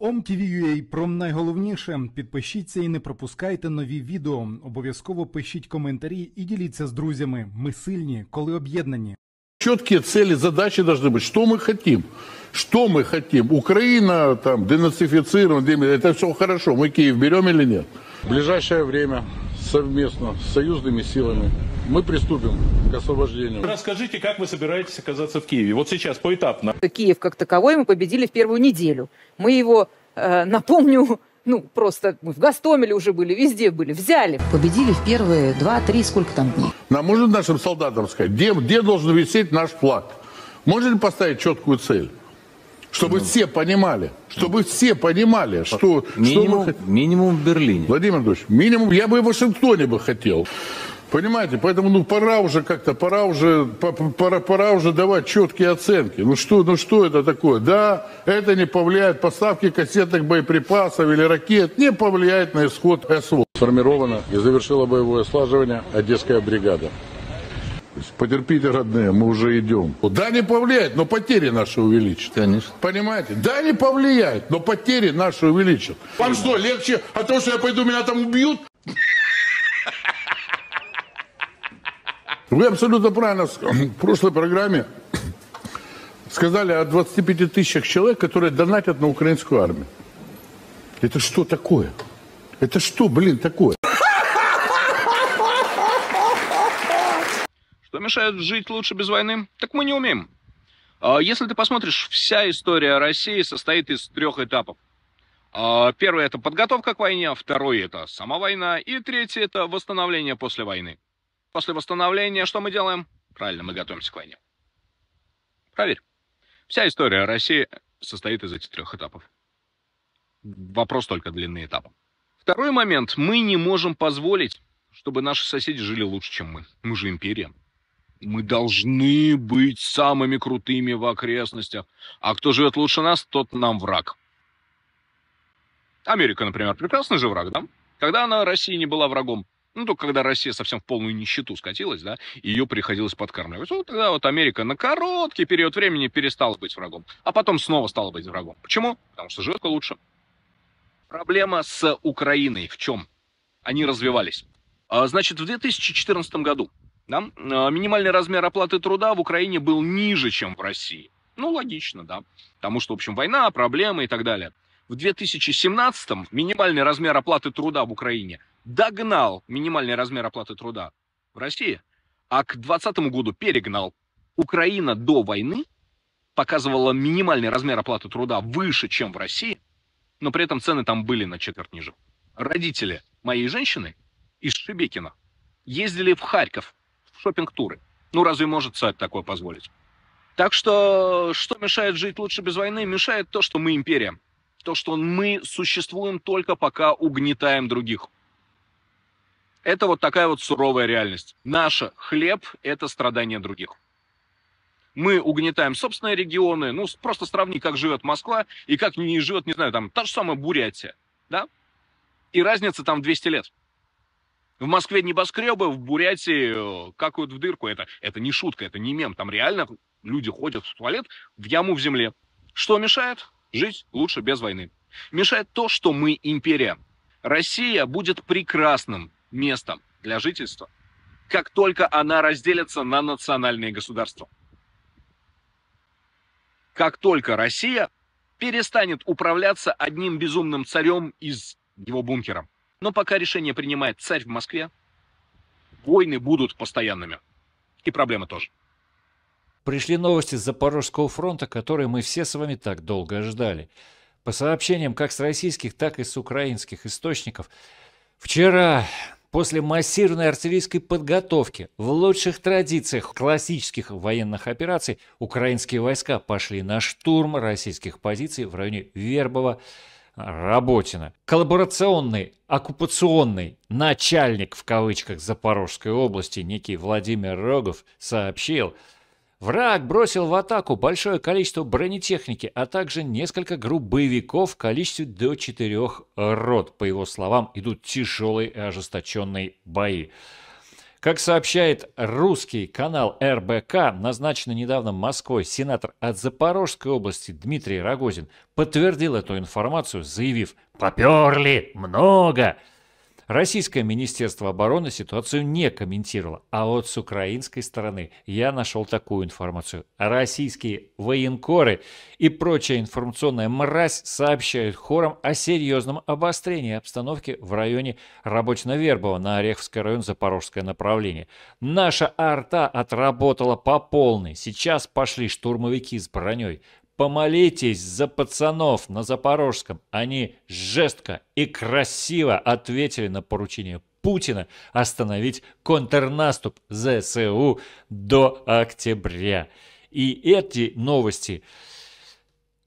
OMTV.ua про найголовніше. Підпишіться і не пропускайте нові відео. Обов'язково пишіть коментарі і діліться з друзями. Ми сильні, коли об'єднані. Чіткі цілі, задачі должны бути. Що ми хотим? Що ми хотим? Україна там денацифицирована, це все хорошо. Ми Київ беремо или ні? В ближайшее время совместно з союзними силами. мы приступим к освобождению. Расскажите, как вы собираетесь оказаться в Киеве? Вот сейчас, поэтапно. Киев как таковой мы победили в первую неделю. Мы его, э, напомню, ну, просто мы в Гастомеле уже были, везде были, взяли. Победили в первые два-три, сколько там дней. Нам можно нашим солдатам сказать, где, где должен висеть наш флаг? Можно ли поставить четкую цель? Чтобы ну. все понимали, чтобы все понимали, что... Минимум, что мы... минимум в Берлине. Владимир Анатольевич, минимум я бы и в Вашингтоне бы хотел. Понимаете, поэтому ну пора уже как-то, пора уже, пора, пора уже давать четкие оценки. Ну что, ну что это такое? Да, это не повлияет поставки кассетных боеприпасов или ракет, не повлияет на исход СВО. Сформирована и завершила боевое слаживание Одесская бригада. Потерпите, родные, мы уже идем. Да, не повлияет, но потери наши увеличат. Конечно. Понимаете? Да, не повлияет, но потери наши увеличат. Вам что, легче от того, что я пойду, меня там убьют? Вы абсолютно правильно в прошлой программе сказали о 25 тысячах человек, которые донатят на украинскую армию. Это что такое? Это что, блин, такое? Что мешает жить лучше без войны? Так мы не умеем. А, если ты посмотришь, вся история России состоит из трех этапов. А, первый – это подготовка к войне, второй – это сама война, и третий – это восстановление после войны. После восстановления что мы делаем? Правильно, мы готовимся к войне. Проверь. Вся история России состоит из этих трех этапов. Вопрос только длины этапа. Второй момент. Мы не можем позволить, чтобы наши соседи жили лучше, чем мы. Мы же империя. Мы должны быть самыми крутыми в окрестностях. А кто живет лучше нас, тот нам враг. Америка, например, прекрасный же враг, да? Когда она России не была врагом, ну, только когда Россия совсем в полную нищету скатилась, да, ее приходилось подкармливать. Вот тогда вот Америка на короткий период времени перестала быть врагом, а потом снова стала быть врагом. Почему? Потому что живет лучше. Проблема с Украиной в чем? Они развивались. А, значит, в 2014 году да, а, минимальный размер оплаты труда в Украине был ниже, чем в России. Ну, логично, да. Потому что, в общем, война, проблемы и так далее. В 2017 минимальный размер оплаты труда в Украине догнал минимальный размер оплаты труда в России, а к 2020 году перегнал. Украина до войны показывала минимальный размер оплаты труда выше, чем в России, но при этом цены там были на четверть ниже. Родители моей женщины из Шебекина ездили в Харьков в шопинг-туры. Ну, разве может сайт такое позволить? Так что, что мешает жить лучше без войны? Мешает то, что мы империя. То, что мы существуем только пока угнетаем других. Это вот такая вот суровая реальность. Наша хлеб – это страдание других. Мы угнетаем собственные регионы. Ну, просто сравни, как живет Москва и как не живет, не знаю, там та же самая Бурятия. Да? И разница там 200 лет. В Москве небоскребы, в Бурятии э, какают в дырку. Это, это не шутка, это не мем. Там реально люди ходят в туалет в яму в земле. Что мешает? Жить лучше без войны. Мешает то, что мы империя. Россия будет прекрасным местом для жительства, как только она разделится на национальные государства. Как только Россия перестанет управляться одним безумным царем из его бункера. Но пока решение принимает царь в Москве, войны будут постоянными. И проблемы тоже. Пришли новости с Запорожского фронта, которые мы все с вами так долго ждали. По сообщениям как с российских, так и с украинских источников, вчера После массированной артиллерийской подготовки в лучших традициях классических военных операций украинские войска пошли на штурм российских позиций в районе Вербова, Работина. Коллаборационный, оккупационный начальник в кавычках Запорожской области некий Владимир Рогов сообщил – Враг бросил в атаку большое количество бронетехники, а также несколько групп боевиков в количестве до четырех рот. По его словам, идут тяжелые и ожесточенные бои. Как сообщает русский канал РБК, назначенный недавно Москвой сенатор от Запорожской области Дмитрий Рогозин подтвердил эту информацию, заявив «Поперли! Много!» Российское Министерство обороны ситуацию не комментировало, а вот с украинской стороны я нашел такую информацию. Российские военкоры и прочая информационная мразь сообщают хором о серьезном обострении обстановки в районе Работино-Вербово на Ореховский район Запорожское направление. Наша арта отработала по полной. Сейчас пошли штурмовики с броней. Помолитесь за пацанов на Запорожском. Они жестко и красиво ответили на поручение Путина остановить контрнаступ ЗСУ до октября. И эти новости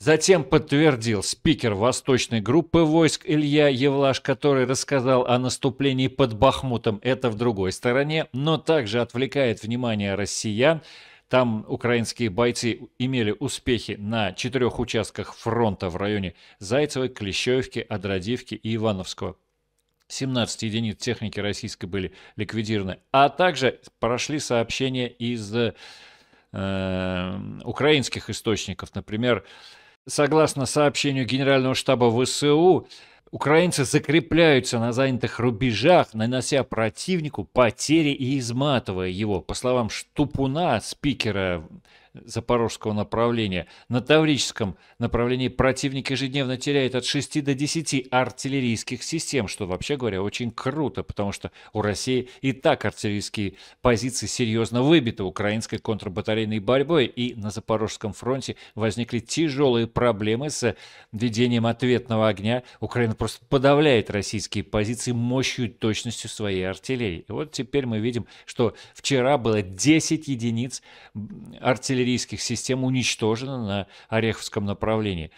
затем подтвердил спикер восточной группы войск Илья Евлаш, который рассказал о наступлении под Бахмутом, это в другой стороне, но также отвлекает внимание россиян там украинские бойцы имели успехи на четырех участках фронта в районе Зайцевой, Клещевки, Адрадивки и Ивановского. 17 единиц техники российской были ликвидированы. А также прошли сообщения из э, украинских источников. Например, согласно сообщению Генерального штаба ВСУ, Украинцы закрепляются на занятых рубежах, нанося противнику потери и изматывая его. По словам Штупуна, спикера запорожского направления, на Таврическом направлении противник ежедневно теряет от 6 до 10 артиллерийских систем, что, вообще говоря, очень круто, потому что у России и так артиллерийские позиции серьезно выбиты украинской контрбатарейной борьбой, и на Запорожском фронте возникли тяжелые проблемы с ведением ответного огня. Украина просто подавляет российские позиции мощью и точностью своей артиллерии. И вот теперь мы видим, что вчера было 10 единиц артиллерийских систем уничтожено на Ореховском направлении.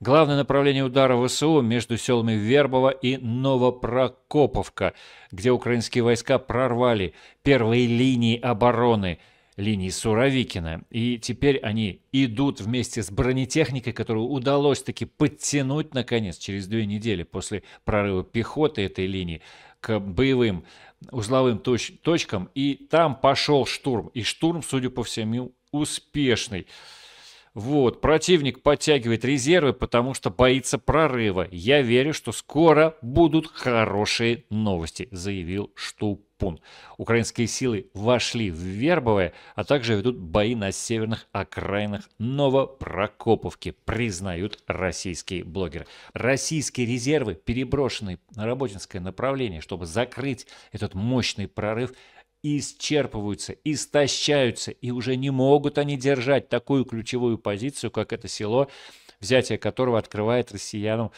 Главное направление удара ВСУ между селами Вербово и Новопрокоповка, где украинские войска прорвали первые линии обороны – линии Суровикина. И теперь они идут вместе с бронетехникой, которую удалось таки подтянуть, наконец, через две недели после прорыва пехоты этой линии к боевым узловым точ точкам. И там пошел штурм. И штурм, судя по всему, успешный. Вот, противник подтягивает резервы, потому что боится прорыва. Я верю, что скоро будут хорошие новости, заявил Штуп. Пун. Украинские силы вошли в Вербовое, а также ведут бои на северных окраинах Новопрокоповки, признают российские блогеры. Российские резервы переброшены на Работинское направление, чтобы закрыть этот мощный прорыв исчерпываются, истощаются, и уже не могут они держать такую ключевую позицию, как это село взятие которого открывает россиянам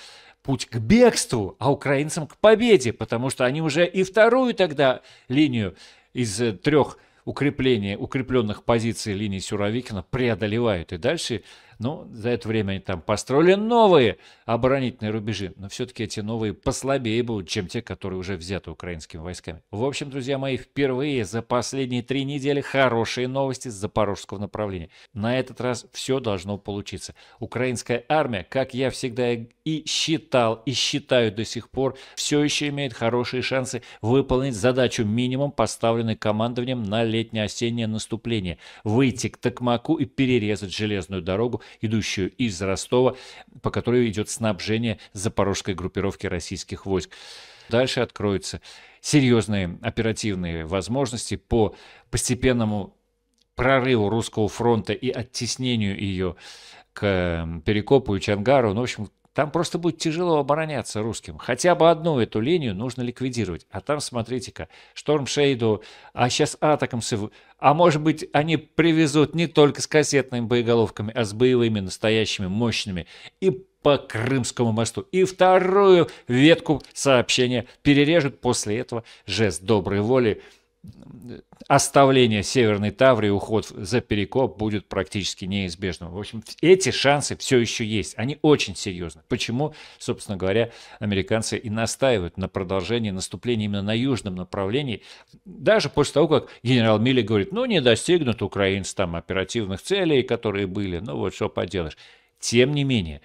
путь к бегству, а украинцам к победе, потому что они уже и вторую тогда линию из э, трех укрепления, укрепленных позиций линии Суровикина преодолевают. И дальше ну, за это время они там построили новые оборонительные рубежи, но все-таки эти новые послабее будут, чем те, которые уже взяты украинскими войсками. В общем, друзья мои, впервые за последние три недели хорошие новости с запорожского направления. На этот раз все должно получиться. Украинская армия, как я всегда и считал, и считаю до сих пор, все еще имеет хорошие шансы выполнить задачу минимум, поставленную командованием на летне-осеннее наступление, выйти к Токмаку и перерезать железную дорогу идущую из Ростова, по которой идет снабжение запорожской группировки российских войск. Дальше откроются серьезные оперативные возможности по постепенному прорыву русского фронта и оттеснению ее к Перекопу и Чангару. Ну, в общем, там просто будет тяжело обороняться русским. Хотя бы одну эту линию нужно ликвидировать. А там, смотрите-ка, Шторм Штормшейду, а сейчас Атакомсы. А может быть, они привезут не только с кассетными боеголовками, а с боевыми, настоящими, мощными. И по Крымскому мосту. И вторую ветку сообщения перережут после этого жест доброй воли оставление Северной Таврии, уход за перекоп будет практически неизбежным. В общем, эти шансы все еще есть. Они очень серьезны. Почему, собственно говоря, американцы и настаивают на продолжении наступления именно на южном направлении, даже после того, как генерал Милли говорит, ну, не достигнут украинцы там оперативных целей, которые были, ну, вот что поделаешь. Тем не менее,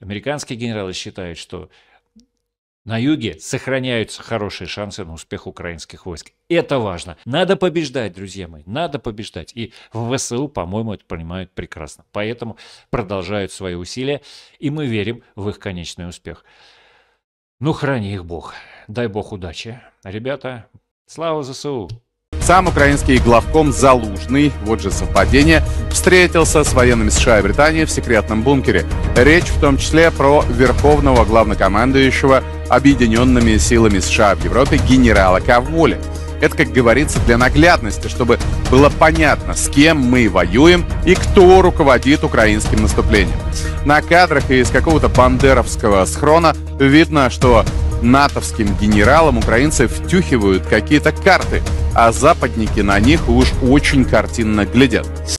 американские генералы считают, что на юге сохраняются хорошие шансы на успех украинских войск. Это важно. Надо побеждать, друзья мои, надо побеждать. И в ВСУ, по-моему, это понимают прекрасно. Поэтому продолжают свои усилия, и мы верим в их конечный успех. Ну, храни их Бог. Дай Бог удачи. Ребята, слава ЗСУ! Сам украинский главком Залужный, вот же совпадение, встретился с военными США и Британии в секретном бункере. Речь в том числе про верховного главнокомандующего объединенными силами США в Европе генерала Каволи. Это, как говорится, для наглядности, чтобы было понятно, с кем мы воюем и кто руководит украинским наступлением. На кадрах из какого-то бандеровского схрона видно, что натовским генералам украинцы втюхивают какие-то карты, а западники на них уж очень картинно глядят.